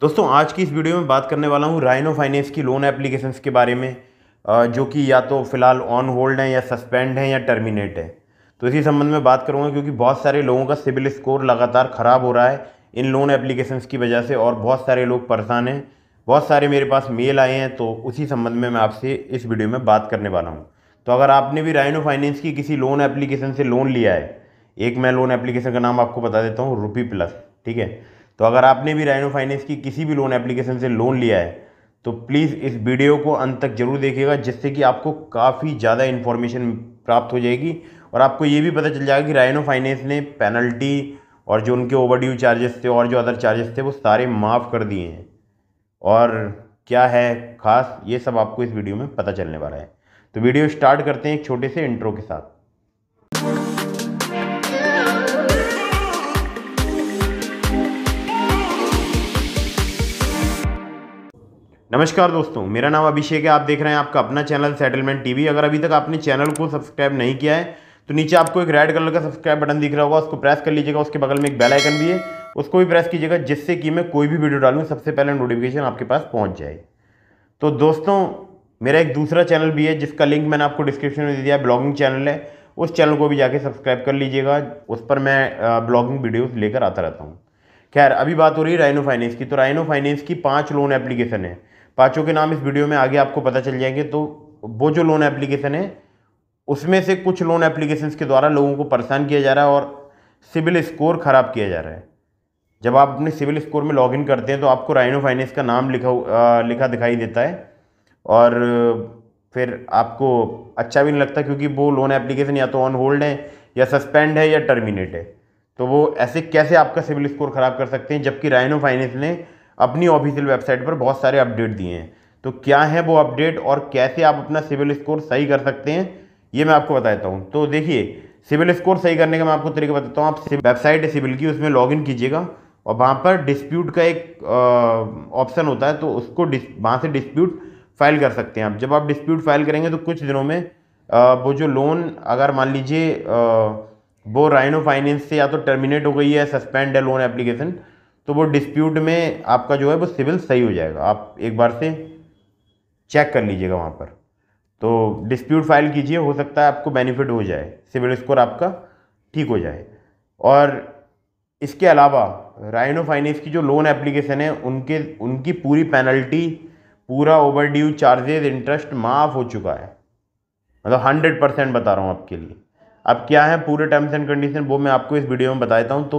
दोस्तों आज की इस वीडियो में बात करने वाला हूँ राइनो फाइनेंस की लोन एप्लीकेशंस के बारे में जो कि या तो फ़िलहाल ऑन होल्ड हैं या सस्पेंड हैं या टर्मिनेट है तो इसी संबंध में बात करूँगा क्योंकि बहुत सारे लोगों का सिविल स्कोर लगातार ख़राब हो रहा है इन लोन एप्लीकेशन की वजह से और बहुत सारे लोग परेशान हैं बहुत सारे मेरे पास मेल आए हैं तो उसी संबंध में मैं आपसे इस वीडियो में बात करने वाला हूँ तो अगर आपने भी राइनो फाइनेंस की किसी लोन एप्लीकेशन से लोन लिया है एक मैं लोन एप्लीकेशन का नाम आपको बता देता हूँ रुपी प्लस ठीक है तो अगर आपने भी राइनो फाइनेंस की किसी भी लोन एप्लीकेशन से लोन लिया है तो प्लीज़ इस वीडियो को अंत तक जरूर देखिएगा जिससे कि आपको काफ़ी ज़्यादा इन्फॉर्मेशन प्राप्त हो जाएगी और आपको ये भी पता चल जाएगा कि राइनो फाइनेंस ने पेनल्टी और जो उनके ओवरड्यू चार्जेस थे और जो अदर चार्जेस थे वो सारे माफ़ कर दिए हैं और क्या है ख़ास ये सब आपको इस वीडियो में पता चलने वाला है तो वीडियो स्टार्ट करते हैं एक छोटे से इंट्रो के साथ नमस्कार दोस्तों मेरा नाम अभिषेक है आप देख रहे हैं आपका अपना चैनल सेटलमेंट टीवी अगर अभी तक आपने चैनल को सब्सक्राइब नहीं किया है तो नीचे आपको एक रेड कलर का सब्सक्राइब बटन दिख रहा होगा उसको प्रेस कर लीजिएगा उसके बगल में एक बेल आइकन भी है उसको भी प्रेस कीजिएगा जिससे कि मैं कोई भी वीडियो डालूँ सबसे पहले नोटिफिकेशन आपके पास पहुँच जाए तो दोस्तों मेरा एक दूसरा चैनल भी है जिसका लिंक मैंने आपको डिस्क्रिप्शन में दे दिया है ब्लॉगिंग चैनल है उस चैनल को भी जाके सब्सक्राइब कर लीजिएगा उस पर मैं ब्लॉगिंग वीडियोस लेकर आता रहता हूँ खैर अभी बात हो रही है राइनो फाइनेंस की तो राइनो फाइनेंस की पांच लोन एप्लीकेशन है पाँचों के नाम इस वीडियो में आगे आपको पता चल जाएंगे तो वो जो लोन एप्लीकेशन है उसमें से कुछ लोन एप्लीकेशन के द्वारा लोगों को परेशान किया जा रहा है और सिविल स्कोर ख़राब किया जा रहा है जब आप अपने सिविल स्कोर में लॉगिन करते हैं तो आपको राइनो फाइनेंस का नाम लिखा आ, लिखा दिखाई देता है और फिर आपको अच्छा भी नहीं लगता क्योंकि वो लोन एप्लीकेशन या तो ऑन होल्ड है या सस्पेंड है या टर्मिनेट है तो वो ऐसे कैसे आपका सिविल स्कोर ख़राब कर सकते हैं जबकि राइनो फाइनेंस ने अपनी ऑफिशियल वेबसाइट पर बहुत सारे अपडेट दिए हैं तो क्या है वो अपडेट और कैसे आप अपना सिविल स्कोर सही कर सकते हैं ये मैं आपको बता देता हूँ तो देखिए सिविल स्कोर सही करने का मैं आपको तरीका बताता हूँ आप वेबसाइट है सिविल की उसमें लॉगिन कीजिएगा और वहाँ पर डिस्प्यूट का एक ऑप्शन होता है तो उसको वहाँ से डिस्प्यूट फाइल कर सकते हैं आप जब आप डिस्प्यूट फाइल करेंगे तो कुछ दिनों में आ, वो जो लोन अगर मान लीजिए वो राइनो फाइनेंस से या तो टर्मिनेट हो गई है सस्पेंड है लोन एप्लीकेशन तो वो डिस्प्यूट में आपका जो है वो सिविल सही हो जाएगा आप एक बार से चेक कर लीजिएगा वहाँ पर तो डिस्प्यूट फाइल कीजिए हो सकता है आपको बेनिफिट हो जाए सिविल स्कोर आपका ठीक हो जाए और इसके अलावा राइनो फाइनेंस की जो लोन एप्लीकेशन है उनके उनकी पूरी पेनल्टी पूरा ओवर ड्यू चार्जेज इंटरेस्ट माफ़ हो चुका है मतलब हंड्रेड परसेंट बता रहा हूँ आपके लिए अब क्या है पूरे टर्म्स एंड कंडीशन वो मैं आपको इस वीडियो में बता देता हूँ तो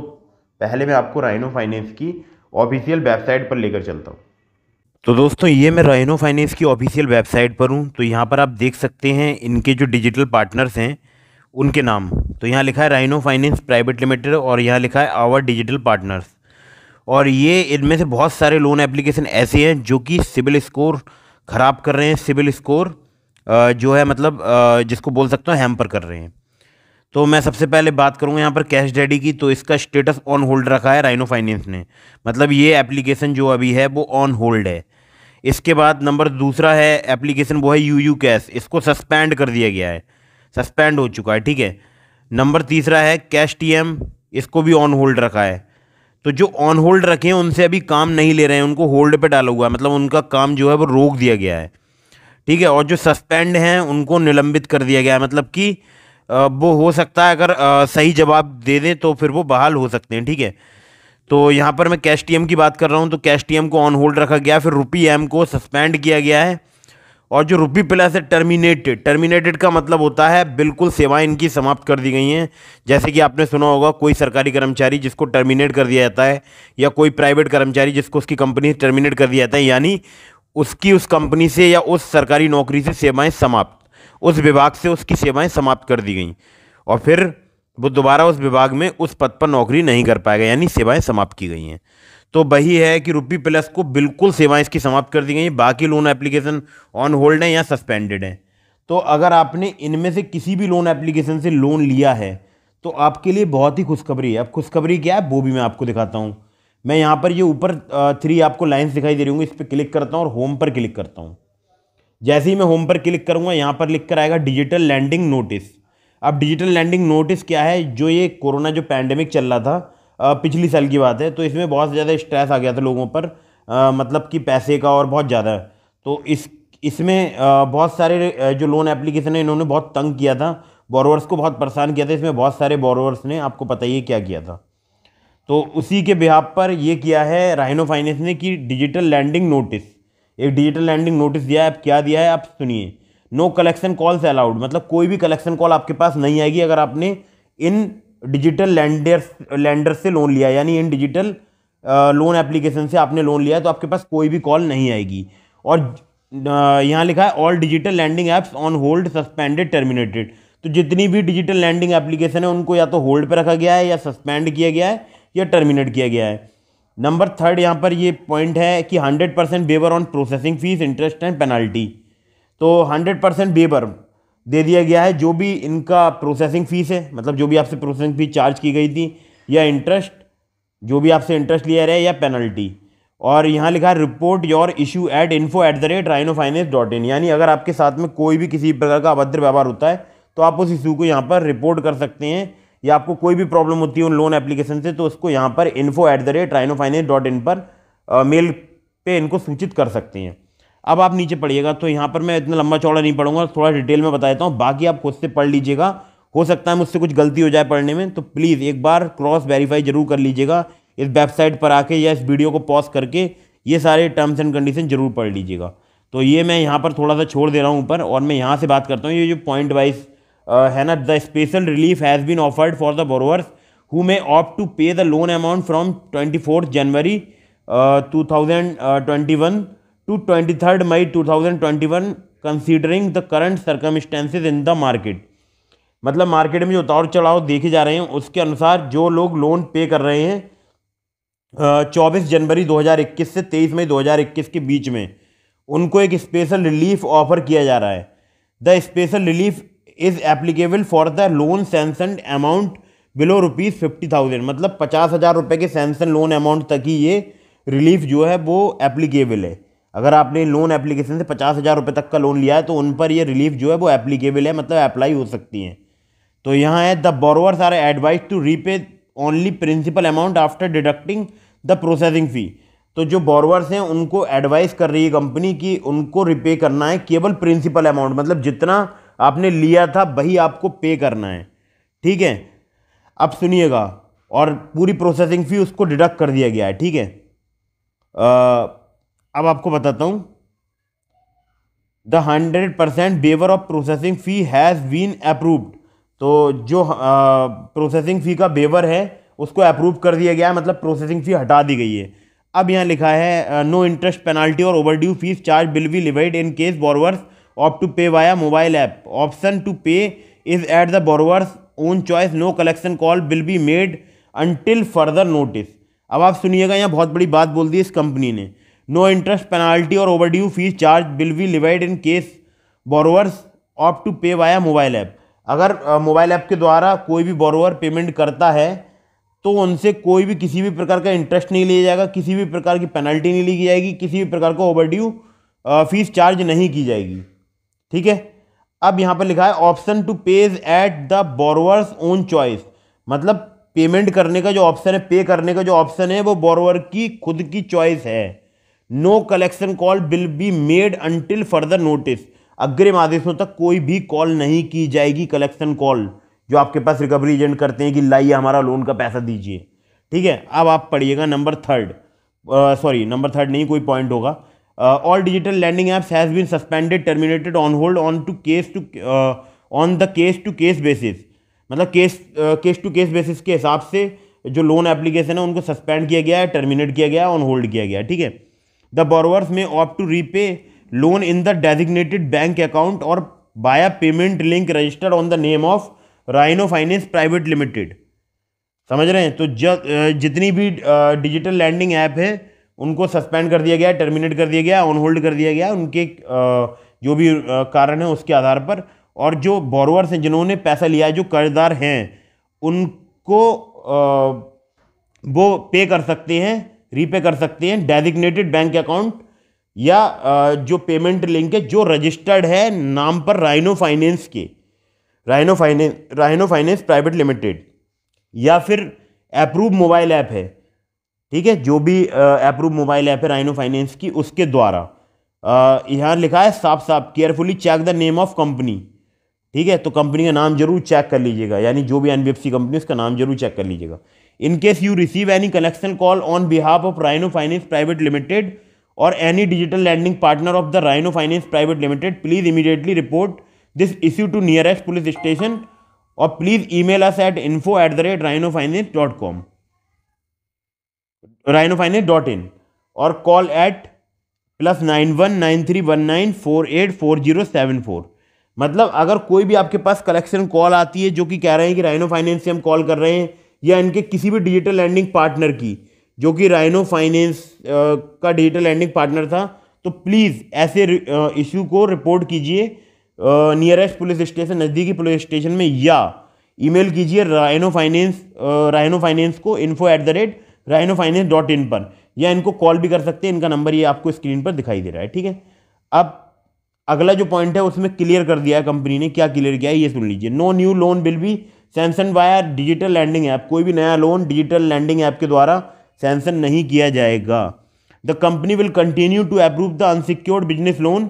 पहले मैं आपको राइनो फाइनेंस की ऑफिशियल वेबसाइट पर लेकर चलता हूँ तो दोस्तों ये मैं राइनो फाइनेंस की ऑफिशियल वेबसाइट पर हूँ तो यहाँ पर आप देख सकते हैं इनके जो डिजिटल पार्टनर्स हैं उनके नाम तो यहाँ लिखा है राइनो फाइनेंस प्राइवेट लिमिटेड और यहाँ लिखा है आवर डिजिटल पार्टनर्स और ये इनमें से बहुत सारे लोन एप्लीकेशन ऐसे हैं जो कि सिविल स्कोर ख़राब कर रहे हैं सिविल स्कोर जो है मतलब जिसको बोल सकते हो हैम्पर कर रहे हैं तो मैं सबसे पहले बात करूँगा यहाँ पर कैश डैडी की तो इसका स्टेटस ऑन होल्ड रखा है राइनो फाइनेंस ने मतलब ये एप्लीकेशन जो अभी है वो ऑन होल्ड है इसके बाद नंबर दूसरा है एप्लीकेशन वो है यू यू कैश इसको सस्पेंड कर दिया गया है सस्पेंड हो चुका है ठीक है नंबर तीसरा है कैश टी एम इसको भी ऑन होल्ड रखा है तो जो ऑन होल्ड रखे हैं उनसे अभी काम नहीं ले रहे हैं उनको होल्ड पर डाला हुआ है मतलब उनका काम जो है वो रोक दिया गया है ठीक है और जो सस्पेंड हैं उनको निलंबित कर दिया गया है मतलब कि वो हो सकता है अगर सही जवाब दे दें तो फिर वो बहाल हो सकते हैं ठीक है तो यहाँ पर मैं कैश टी की बात कर रहा हूँ तो कैश टी को ऑन होल्ड रखा गया फिर रुपी एम को सस्पेंड किया गया है और जो रुपी प्लस है टर्मिनेटेड टर्मिनेटेड का मतलब होता है बिल्कुल सेवाएं इनकी समाप्त कर दी गई हैं जैसे कि आपने सुना होगा कोई सरकारी कर्मचारी जिसको टर्मिनेट कर दिया जाता है या कोई प्राइवेट कर्मचारी जिसको उसकी कंपनी टर्मिनेट कर दिया जाता है यानी उसकी उस कंपनी से या उस सरकारी नौकरी से सेवाएँ समाप्त उस विभाग से उसकी सेवाएं समाप्त कर दी गई और फिर वो दोबारा उस विभाग में उस पद पर नौकरी नहीं कर पाएगा यानी सेवाएं समाप्त की गई हैं तो वही है कि रुपी प्लस को बिल्कुल सेवाएं इसकी समाप्त कर दी गई बाकी लोन एप्लीकेशन ऑन होल्ड हैं या सस्पेंडेड हैं तो अगर आपने इनमें से किसी भी लोन एप्लीकेशन से लोन लिया है तो आपके लिए बहुत ही खुशखबरी है अब खुशखबरी क्या है वो भी मैं आपको दिखाता हूँ मैं यहाँ पर ये ऊपर थ्री आपको लाइन्स दिखाई दे रही हूँ इस पर क्लिक करता हूँ और होम पर क्लिक करता हूँ जैसे ही मैं होम पर क्लिक करूँगा यहाँ पर लिख कर आएगा डिजिटल लैंडिंग नोटिस अब डिजिटल लैंडिंग नोटिस क्या है जो ये कोरोना जो पैंडमिक चल रहा था पिछली साल की बात है तो इसमें बहुत ज़्यादा स्ट्रेस आ गया था लोगों पर आ, मतलब कि पैसे का और बहुत ज़्यादा तो इस इसमें बहुत सारे जो लोन एप्लीकेशन है इन्होंने बहुत तंग किया था बोरोवर्स को बहुत परेशान किया था इसमें बहुत सारे बोरोवर्स ने आपको पता ही क्या किया था तो उसी के बिहाब पर ये किया है राइनो फाइनेंस ने कि डिजिटल लैंडिंग नोटिस एक डिजिटल लैंडिंग नोटिस दिया है आप क्या दिया है आप सुनिए नो कलेक्शन कॉल्स अलाउड मतलब कोई भी कलेक्शन कॉल आपके पास नहीं आएगी अगर आपने इन डिजिटल लैंडर लैंडर से लोन लिया यानी इन डिजिटल लोन एप्लीकेशन से आपने लोन लिया तो आपके पास कोई भी कॉल नहीं आएगी और यहाँ लिखा है all digital lending apps on hold suspended terminated तो जितनी भी डिजिटल लैंडिंग एप्लीकेशन है उनको या तो होल्ड पर रखा गया है या सस्पेंड किया गया है या टर्मिनेट किया गया है नंबर थर्ड यहाँ पर ये पॉइंट है कि hundred percent waiver on processing fees interest and penalty तो हंड्रेड परसेंट बेबर दे दिया गया है जो भी इनका प्रोसेसिंग फ़ीस है मतलब जो भी आपसे प्रोसेसिंग फ़ीस चार्ज की गई थी या इंटरेस्ट जो भी आपसे इंटरेस्ट लिया रहे या पेनल्टी और यहाँ लिखा है report your issue at info at the rate Rhino finance dot in यानी अगर आपके साथ में कोई भी किसी प्रकार का अभद्र व्यवहार होता है तो आप उस इशू को यहाँ पर रिपोर्ट कर सकते हैं या आपको कोई भी प्रॉब्लम होती है उन लोन एप्लीकेशन से तो उसको यहाँ पर info at the rate Rhino finance dot in पर आ, मेल पे इनको सूचित कर सकते हैं अब आप नीचे पढ़िएगा तो यहाँ पर मैं इतना लंबा चौड़ा नहीं पढ़ूंगा थोड़ा डिटेल में बता देता हूँ बाकी आप खुद से पढ़ लीजिएगा हो सकता है मुझसे कुछ गलती हो जाए पढ़ने में तो प्लीज़ एक बार क्रॉस वेरीफाई जरूर कर लीजिएगा इस वेबसाइट पर आके या इस वीडियो को पॉज करके ये सारे टर्म्स एंड कंडीशन जरूर पढ़ लीजिएगा तो ये मैं यहाँ पर थोड़ा सा छोड़ दे रहा हूँ ऊपर और मैं यहाँ से बात करता हूँ ये जो पॉइंट वाइज है ना the special relief has been offered for the borrowers who may opt to pay the loan amount from twenty fourth January two thousand twenty one to twenty third May two thousand twenty one considering the current circumstances in the market मतलब market में जो उतार चढ़ाव देखे जा रहे हैं उसके अनुसार जो लोग लोन पे कर रहे हैं uh, चौबीस जनवरी दो हजार इक्कीस से तेईस मई दो हजार इक्कीस के बीच में उनको एक स्पेशल रिलीफ ऑफर किया जा रहा है the special relief is applicable for the loan sanction amount below rupees fifty thousand मतलब पचास हज़ार रुपये के सेंसन लोन अमाउंट तक ही ये रिलीफ जो है वो एप्लीकेबल है अगर आपने लोन एप्लीकेशन से पचास हज़ार रुपये तक का लोन लिया है तो उन पर ये रिलीफ जो है वो एप्लीकेबल है मतलब अप्लाई हो सकती हैं तो यहाँ है the borrowers are advise to repay only principal amount after deducting the processing fee तो जो बोरोवर्स हैं उनको एडवाइस कर रही है कंपनी कि उनको रिपे करना है केवल प्रिंसिपल अमाउंट मतलब जितना आपने लिया था वही आपको पे करना है ठीक है अब सुनिएगा और पूरी प्रोसेसिंग फ़ी उसको डिडक्ट कर दिया गया है ठीक है अब आपको बताता हूँ the hundred percent waiver of processing fee has been approved तो जो प्रोसेसिंग फ़ी का बेवर है उसको अप्रूव कर दिया गया है मतलब प्रोसेसिंग फ़ी हटा दी गई है अब यहाँ लिखा है no interest penalty or overdue fees charge will be levied in case borrowers opt to pay via mobile app option to pay is at the borrowers own choice no collection call will be made until further notice अब आप सुनिएगा यहाँ बहुत बड़ी बात बोल दी इस company ने no interest penalty or overdue fees charge will be levied in case borrowers opt to pay via mobile app अगर मोबाइल ऐप के द्वारा कोई भी बोरोवर पेमेंट करता है तो उनसे कोई भी किसी भी प्रकार का इंटरेस्ट नहीं लिया जाएगा किसी भी प्रकार की पेनल्टी नहीं ली जाएगी किसी भी प्रकार का ओवरड्यू फीस चार्ज नहीं की जाएगी ठीक है अब यहाँ पर लिखा है option to pays at the borrowers own choice मतलब पेमेंट करने का जो ऑप्शन है पे करने का जो ऑप्शन है वो बोरवर की खुद की चॉइस है no collection call will be made until further notice अग्रिम आदेशों तक कोई भी कॉल नहीं की जाएगी कलेक्शन कॉल जो आपके पास रिकवरी एजेंट करते हैं कि लाइए हमारा लोन का पैसा दीजिए ठीक है अब आप पढ़िएगा number third sorry number third नहीं कोई पॉइंट होगा all digital lending apps has been suspended terminated on hold on to case to on the case to case basis मतलब case case to case basis के हिसाब से जो loan application है उनको सस्पेंड किया गया है टर्मिनेट किया गया है ऑन होल्ड किया गया ठीक है the borrowers may opt to repay loan in the designated bank account or via payment link registered on the name of Rhino finance private limited समझ रहे हैं तो ज uh, जितनी भी डिजिटल लैंडिंग ऐप है उनको सस्पेंड कर दिया गया टर्मिनेट कर दिया गया ऑन होल्ड कर दिया गया उनके जो भी कारण है उसके आधार पर और जो बॉरवर्स हैं जिन्होंने पैसा लिया है जो कर्जदार हैं उनको वो पे कर सकते हैं रीपे कर सकते हैं डेजिग्नेटेड बैंक अकाउंट या जो पेमेंट लिंक है जो रजिस्टर्ड है नाम पर राइनो फाइनेंस के Rhino finance Rhino finance private limited या फिर अप्रूव मोबाइल ऐप है ठीक है जो भी अप्रूव मोबाइल ऐप है राइनो फाइनेंस की उसके द्वारा यहाँ लिखा है साफ साफ carefully check the name of company ठीक है तो कंपनी का नाम जरूर चेक कर लीजिएगा यानी जो भी एनबीएफसी कंपनी उसका नाम जरूर चेक कर लीजिएगा in case you receive any collection call on behalf of Rhino finance private limited or any digital lending partner of the Rhino finance private limited please immediately report this issue to nearest police station or please email us at info at the rate Rhino finance dot com Rhino finance dot in or call at plus nine one nine three one nine four eight four zero seven four मतलब अगर कोई भी आपके पास collection call आती है जो कि कह रहे हैं कि राइनो फाइनेंस से हम कॉल कर रहे हैं या इनके किसी भी डिजिटल लैंडिंग पार्टनर की जो कि राइनो फाइनेंस का डिजिटल लैंडिंग पार्टनर था तो प्लीज़ ऐसे इशू को रिपोर्ट कीजिए नियरेस्ट पुलिस स्टेशन नज़दीकी पुलिस स्टेशन में या ईमेल कीजिए राइनो फाइनेंस राइनो फाइनेंस को info at the rate Rhino finance dot in पर या इनको कॉल भी कर सकते हैं इनका नंबर ये आपको स्क्रीन पर दिखाई दे रहा है ठीक है अब अगला जो पॉइंट है उसमें क्लियर कर दिया है कंपनी ने क्या क्लियर किया है ये सुन लीजिए no new loan will be sanction via digital lending app कोई भी नया लोन डिजिटल लैंडिंग ऐप के द्वारा सैमसन नहीं किया जाएगा the company will continue to approve the unsecured business loan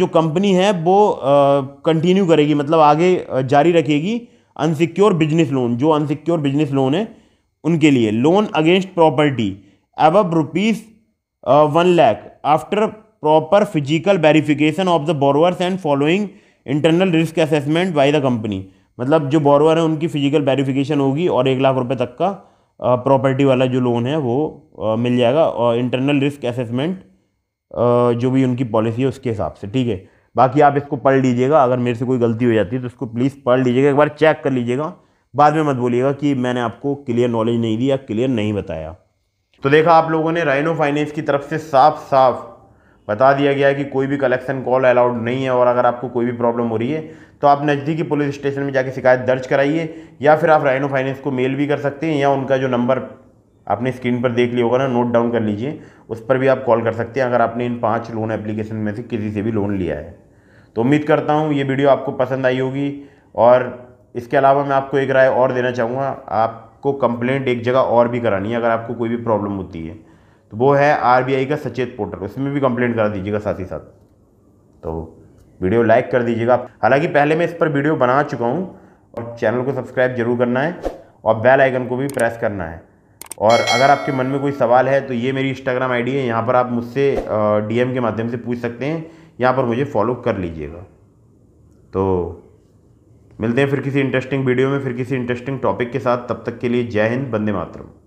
जो कंपनी है वो कंटिन्यू करेगी मतलब आगे जारी रखेगी अनसिक्योर बिजनेस लोन जो अनसिक्योर बिजनेस लोन है उनके लिए loan against property up rupees one lakh after proper physical verification of the borrowers and following internal risk assessment by the company मतलब जो बोरवर है उनकी फिजिकल वेरिफिकेशन होगी और एक लाख रुपये तक का प्रॉपर्टी uh, वाला जो लोन है वो uh, मिल जाएगा और इंटरनल रिस्क असेसमेंट जो भी उनकी पॉलिसी है उसके हिसाब से ठीक है बाकी आप इसको पढ़ लीजिएगा अगर मेरे से कोई गलती हो जाती है तो उसको प्लीज़ पढ़ लीजिएगा एक बार चेक कर लीजिएगा बाद में मत बोलिएगा कि मैंने आपको क्लियर नॉलेज नहीं दिया क्लियर नहीं बताया तो देखा आप लोगों ने राइनो फाइनेंस की तरफ से साफ साफ बता दिया गया है कि कोई भी कलेक्शन कॉल अलाउड नहीं है और अगर आपको कोई भी प्रॉब्लम हो रही है तो आप नज़दीकी पुलिस स्टेशन में जाके शिकायत दर्ज कराइए या फिर आप राइनो फाइनेंस को मेल भी कर सकते हैं या उनका जो नंबर आपने स्क्रीन पर देख लिया होगा ना नोट डाउन कर लीजिए उस पर भी आप कॉल कर सकते हैं अगर आपने इन पाँच लोन एप्लीकेशन में से किसी से भी लोन लिया है तो उम्मीद करता हूँ ये वीडियो आपको पसंद आई होगी और इसके अलावा मैं आपको एक राय और देना चाहूँगा आपको कंप्लेंट एक जगह और भी करानी है अगर आपको कोई भी प्रॉब्लम होती है तो वो है आरबीआई का सचेत पोर्टल उसमें भी कंप्लेंट करा दीजिएगा साथ ही साथ तो वीडियो लाइक कर दीजिएगा हालांकि पहले मैं इस पर वीडियो बना चुका हूँ और चैनल को सब्सक्राइब जरूर करना है और बेल आइकन को भी प्रेस करना है और अगर आपके मन में कोई सवाल है तो ये मेरी इंस्टाग्राम आईडी है यहाँ पर आप मुझसे डीएम के माध्यम से पूछ सकते हैं यहाँ पर मुझे फॉलो कर लीजिएगा तो मिलते हैं फिर किसी इंटरेस्टिंग वीडियो में फिर किसी इंटरेस्टिंग टॉपिक के साथ तब तक के लिए जय हिंद बंदे मातरम